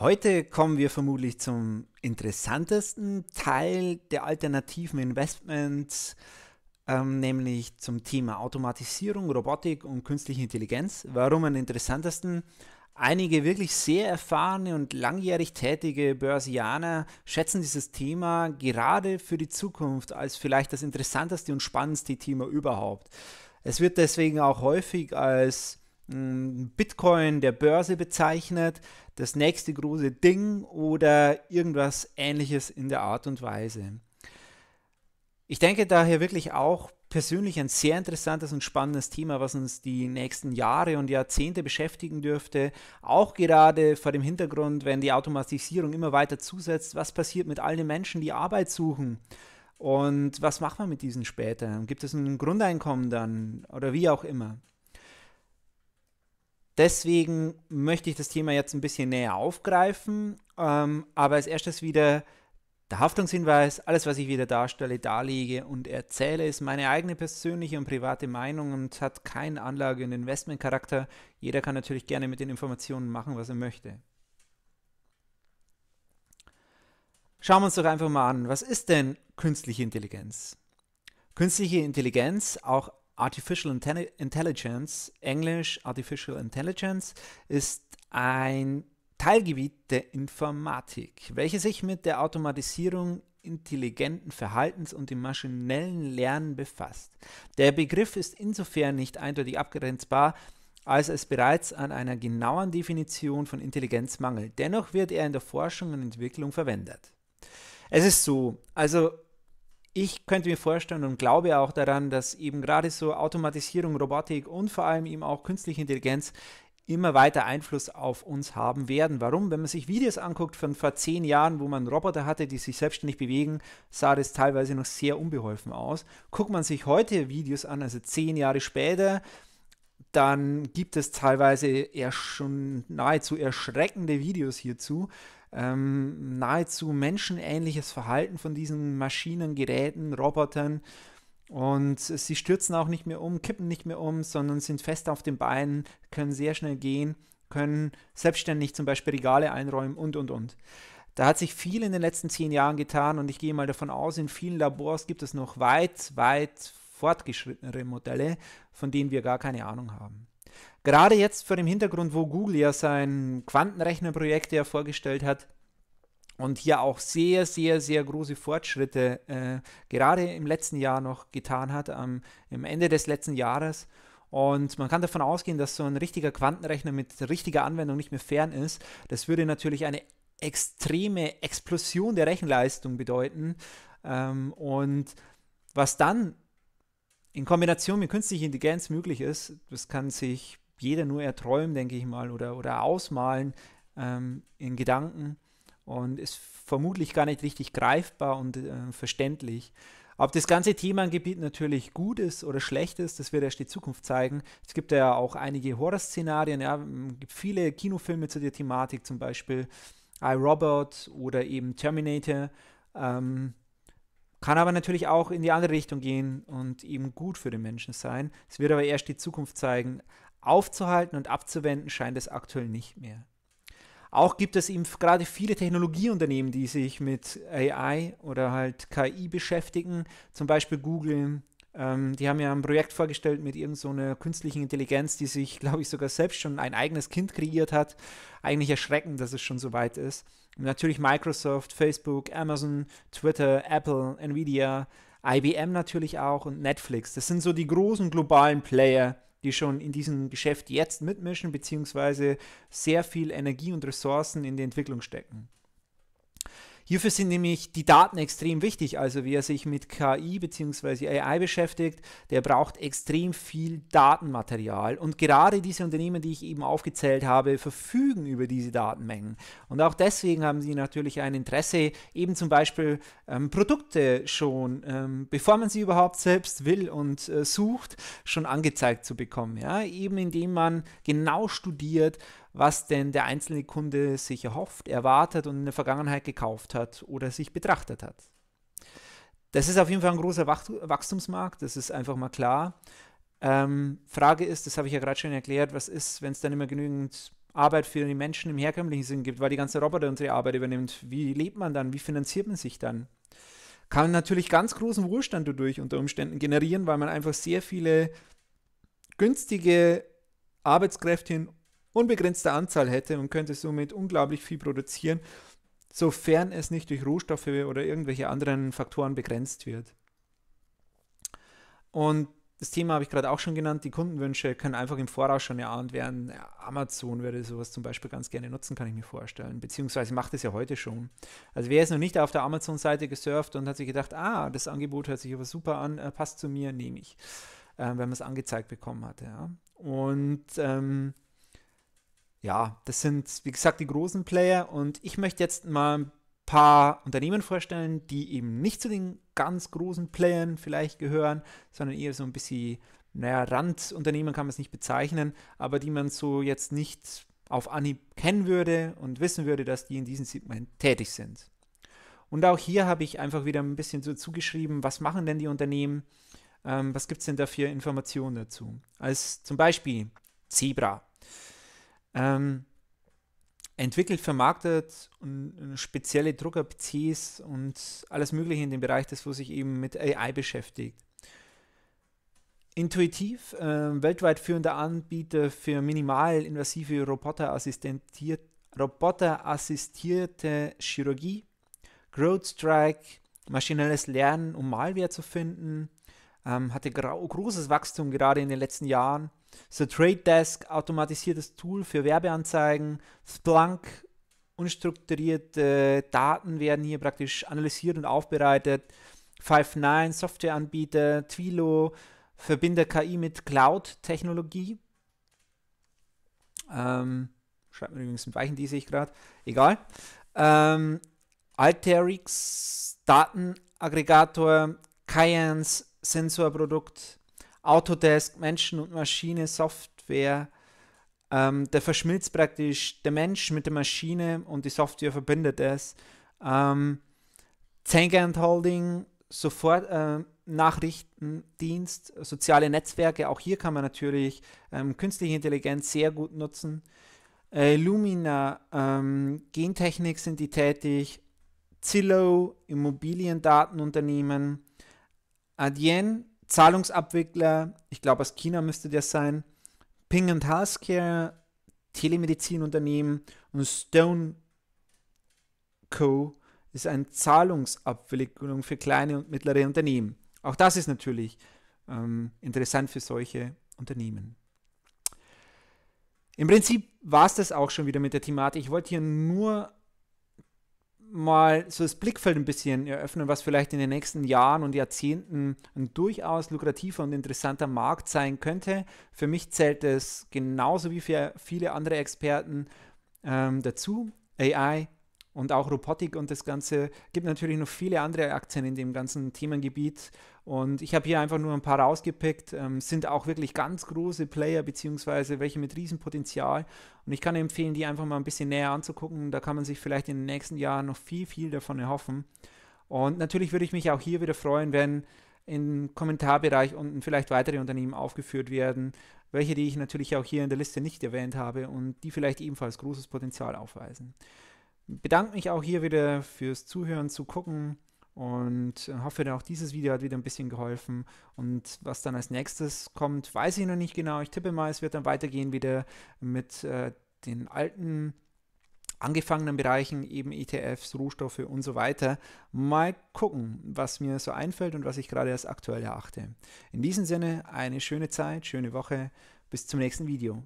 Heute kommen wir vermutlich zum interessantesten Teil der alternativen Investments, ähm, nämlich zum Thema Automatisierung, Robotik und künstliche Intelligenz. Warum am interessantesten? Einige wirklich sehr erfahrene und langjährig tätige Börsianer schätzen dieses Thema gerade für die Zukunft als vielleicht das interessanteste und spannendste Thema überhaupt. Es wird deswegen auch häufig als Bitcoin der Börse bezeichnet, das nächste große Ding oder irgendwas ähnliches in der Art und Weise. Ich denke daher wirklich auch persönlich ein sehr interessantes und spannendes Thema, was uns die nächsten Jahre und Jahrzehnte beschäftigen dürfte. Auch gerade vor dem Hintergrund, wenn die Automatisierung immer weiter zusetzt, was passiert mit all den Menschen, die Arbeit suchen? Und was macht man mit diesen später? Gibt es ein Grundeinkommen dann oder wie auch immer? Deswegen möchte ich das Thema jetzt ein bisschen näher aufgreifen, ähm, aber als erstes wieder der Haftungshinweis, alles, was ich wieder darstelle, darlege und erzähle, ist meine eigene persönliche und private Meinung und hat keinen Anlage- und Investmentcharakter. Jeder kann natürlich gerne mit den Informationen machen, was er möchte. Schauen wir uns doch einfach mal an, was ist denn künstliche Intelligenz? Künstliche Intelligenz, auch Artificial Intelligence, Englisch Artificial Intelligence, ist ein Teilgebiet der Informatik, welches sich mit der Automatisierung intelligenten Verhaltens und dem maschinellen Lernen befasst. Der Begriff ist insofern nicht eindeutig abgrenzbar, als es bereits an einer genauen Definition von Intelligenz mangelt. Dennoch wird er in der Forschung und Entwicklung verwendet. Es ist so, also ich könnte mir vorstellen und glaube auch daran, dass eben gerade so Automatisierung, Robotik und vor allem eben auch künstliche Intelligenz immer weiter Einfluss auf uns haben werden. Warum? Wenn man sich Videos anguckt von vor zehn Jahren, wo man Roboter hatte, die sich selbstständig bewegen, sah das teilweise noch sehr unbeholfen aus. Guckt man sich heute Videos an, also zehn Jahre später, dann gibt es teilweise eher schon nahezu erschreckende Videos hierzu, ähm, nahezu menschenähnliches Verhalten von diesen Maschinen, Geräten, Robotern. Und sie stürzen auch nicht mehr um, kippen nicht mehr um, sondern sind fest auf den Beinen, können sehr schnell gehen, können selbstständig zum Beispiel Regale einräumen und, und, und. Da hat sich viel in den letzten zehn Jahren getan und ich gehe mal davon aus, in vielen Labors gibt es noch weit, weit fortgeschrittenere Modelle, von denen wir gar keine Ahnung haben. Gerade jetzt vor dem Hintergrund, wo Google ja sein Quantenrechnerprojekt ja vorgestellt hat, und hier auch sehr, sehr, sehr große Fortschritte äh, gerade im letzten Jahr noch getan hat, am ähm, Ende des letzten Jahres. Und man kann davon ausgehen, dass so ein richtiger Quantenrechner mit richtiger Anwendung nicht mehr fern ist. Das würde natürlich eine extreme Explosion der Rechenleistung bedeuten. Ähm, und was dann in Kombination mit künstlicher Intelligenz möglich ist, das kann sich jeder nur erträumen, denke ich mal, oder, oder ausmalen ähm, in Gedanken und ist vermutlich gar nicht richtig greifbar und äh, verständlich. Ob das ganze Themengebiet natürlich gut ist oder schlecht ist, das wird erst die Zukunft zeigen. Es gibt ja auch einige Horrorszenarien, ja, es gibt viele Kinofilme zu der Thematik, zum Beispiel iRobot oder eben Terminator. Ähm, kann aber natürlich auch in die andere Richtung gehen und eben gut für den Menschen sein. Es wird aber erst die Zukunft zeigen. Aufzuhalten und abzuwenden scheint es aktuell nicht mehr. Auch gibt es eben gerade viele Technologieunternehmen, die sich mit AI oder halt KI beschäftigen, zum Beispiel Google, ähm, die haben ja ein Projekt vorgestellt mit irgendeiner so künstlichen Intelligenz, die sich, glaube ich, sogar selbst schon ein eigenes Kind kreiert hat. Eigentlich erschreckend, dass es schon so weit ist. Und natürlich Microsoft, Facebook, Amazon, Twitter, Apple, Nvidia, IBM natürlich auch und Netflix. Das sind so die großen globalen Player, die schon in diesem Geschäft jetzt mitmischen, beziehungsweise sehr viel Energie und Ressourcen in die Entwicklung stecken. Hierfür sind nämlich die Daten extrem wichtig. Also wer sich mit KI bzw. AI beschäftigt, der braucht extrem viel Datenmaterial. Und gerade diese Unternehmen, die ich eben aufgezählt habe, verfügen über diese Datenmengen. Und auch deswegen haben sie natürlich ein Interesse, eben zum Beispiel ähm, Produkte schon, ähm, bevor man sie überhaupt selbst will und äh, sucht, schon angezeigt zu bekommen. Ja? Eben indem man genau studiert, was denn der einzelne Kunde sich erhofft, erwartet und in der Vergangenheit gekauft hat oder sich betrachtet hat. Das ist auf jeden Fall ein großer Wachstumsmarkt, das ist einfach mal klar. Ähm, Frage ist, das habe ich ja gerade schon erklärt, was ist, wenn es dann immer genügend Arbeit für die Menschen im herkömmlichen Sinn gibt, weil die ganze Roboter unsere Arbeit übernimmt. Wie lebt man dann? Wie finanziert man sich dann? Kann natürlich ganz großen Wohlstand dadurch unter Umständen generieren, weil man einfach sehr viele günstige Arbeitskräfte in unbegrenzte Anzahl hätte und könnte somit unglaublich viel produzieren, sofern es nicht durch Rohstoffe oder irgendwelche anderen Faktoren begrenzt wird. Und das Thema habe ich gerade auch schon genannt, die Kundenwünsche können einfach im Voraus schon erahnt werden. Amazon würde sowas zum Beispiel ganz gerne nutzen, kann ich mir vorstellen. Beziehungsweise macht es ja heute schon. Also wer ist noch nicht auf der Amazon-Seite gesurft und hat sich gedacht, ah, das Angebot hört sich aber super an, äh, passt zu mir, nehme ich. Äh, wenn man es angezeigt bekommen hatte. Ja. Und ähm, ja, das sind, wie gesagt, die großen Player und ich möchte jetzt mal ein paar Unternehmen vorstellen, die eben nicht zu den ganz großen Playern vielleicht gehören, sondern eher so ein bisschen, naja, Randunternehmen kann man es nicht bezeichnen, aber die man so jetzt nicht auf Anhieb kennen würde und wissen würde, dass die in diesem Segment tätig sind. Und auch hier habe ich einfach wieder ein bisschen so zugeschrieben, was machen denn die Unternehmen, ähm, was gibt es denn da für Informationen dazu. Als zum Beispiel Zebra. Ähm, entwickelt, vermarktet und spezielle Drucker-PCs und alles Mögliche in dem Bereich, das wo sich eben mit AI beschäftigt. Intuitiv, äh, weltweit führender Anbieter für minimalinvasive roboterassistierte Roboter Chirurgie, Growth Strike, maschinelles Lernen, um Malware zu finden, ähm, hatte großes Wachstum gerade in den letzten Jahren The Trade Desk, automatisiertes Tool für Werbeanzeigen, Splunk, unstrukturierte Daten werden hier praktisch analysiert und aufbereitet, Five9, Softwareanbieter, Twilo, Verbinder KI mit Cloud-Technologie. Ähm, schreibt mir übrigens ein Weichen, die sehe ich gerade. Egal. Ähm, Alterix, Datenaggregator, Kayens, Sensorprodukt, Autodesk, Menschen und Maschine, Software. Ähm, da verschmilzt praktisch der Mensch mit der Maschine und die Software verbindet es. Ähm, Zenger Holding, sofort äh, Nachrichtendienst, soziale Netzwerke, auch hier kann man natürlich ähm, künstliche Intelligenz sehr gut nutzen. Äh, Lumina, ähm, Gentechnik sind die tätig, Zillow, Immobiliendatenunternehmen, Adyen, Zahlungsabwickler, ich glaube aus China müsste der sein, Ping and Healthcare, Telemedizinunternehmen und Stone Co. ist eine Zahlungsabwicklung für kleine und mittlere Unternehmen. Auch das ist natürlich ähm, interessant für solche Unternehmen. Im Prinzip war es das auch schon wieder mit der Thematik. Ich wollte hier nur mal so das Blickfeld ein bisschen eröffnen, was vielleicht in den nächsten Jahren und Jahrzehnten ein durchaus lukrativer und interessanter Markt sein könnte. Für mich zählt es genauso wie für viele andere Experten ähm, dazu. AI, und auch Robotik und das Ganze. gibt natürlich noch viele andere Aktien in dem ganzen Themengebiet. Und ich habe hier einfach nur ein paar rausgepickt. Ähm, sind auch wirklich ganz große Player, beziehungsweise welche mit Riesenpotenzial. Und ich kann empfehlen, die einfach mal ein bisschen näher anzugucken. Da kann man sich vielleicht in den nächsten Jahren noch viel, viel davon erhoffen. Und natürlich würde ich mich auch hier wieder freuen, wenn im Kommentarbereich unten vielleicht weitere Unternehmen aufgeführt werden, welche die ich natürlich auch hier in der Liste nicht erwähnt habe und die vielleicht ebenfalls großes Potenzial aufweisen bedanke mich auch hier wieder fürs Zuhören, zu gucken und äh, hoffe, auch dieses Video hat wieder ein bisschen geholfen. Und was dann als nächstes kommt, weiß ich noch nicht genau. Ich tippe mal, es wird dann weitergehen wieder mit äh, den alten angefangenen Bereichen, eben ETFs, Rohstoffe und so weiter. Mal gucken, was mir so einfällt und was ich gerade als aktuell erachte. In diesem Sinne, eine schöne Zeit, schöne Woche. Bis zum nächsten Video.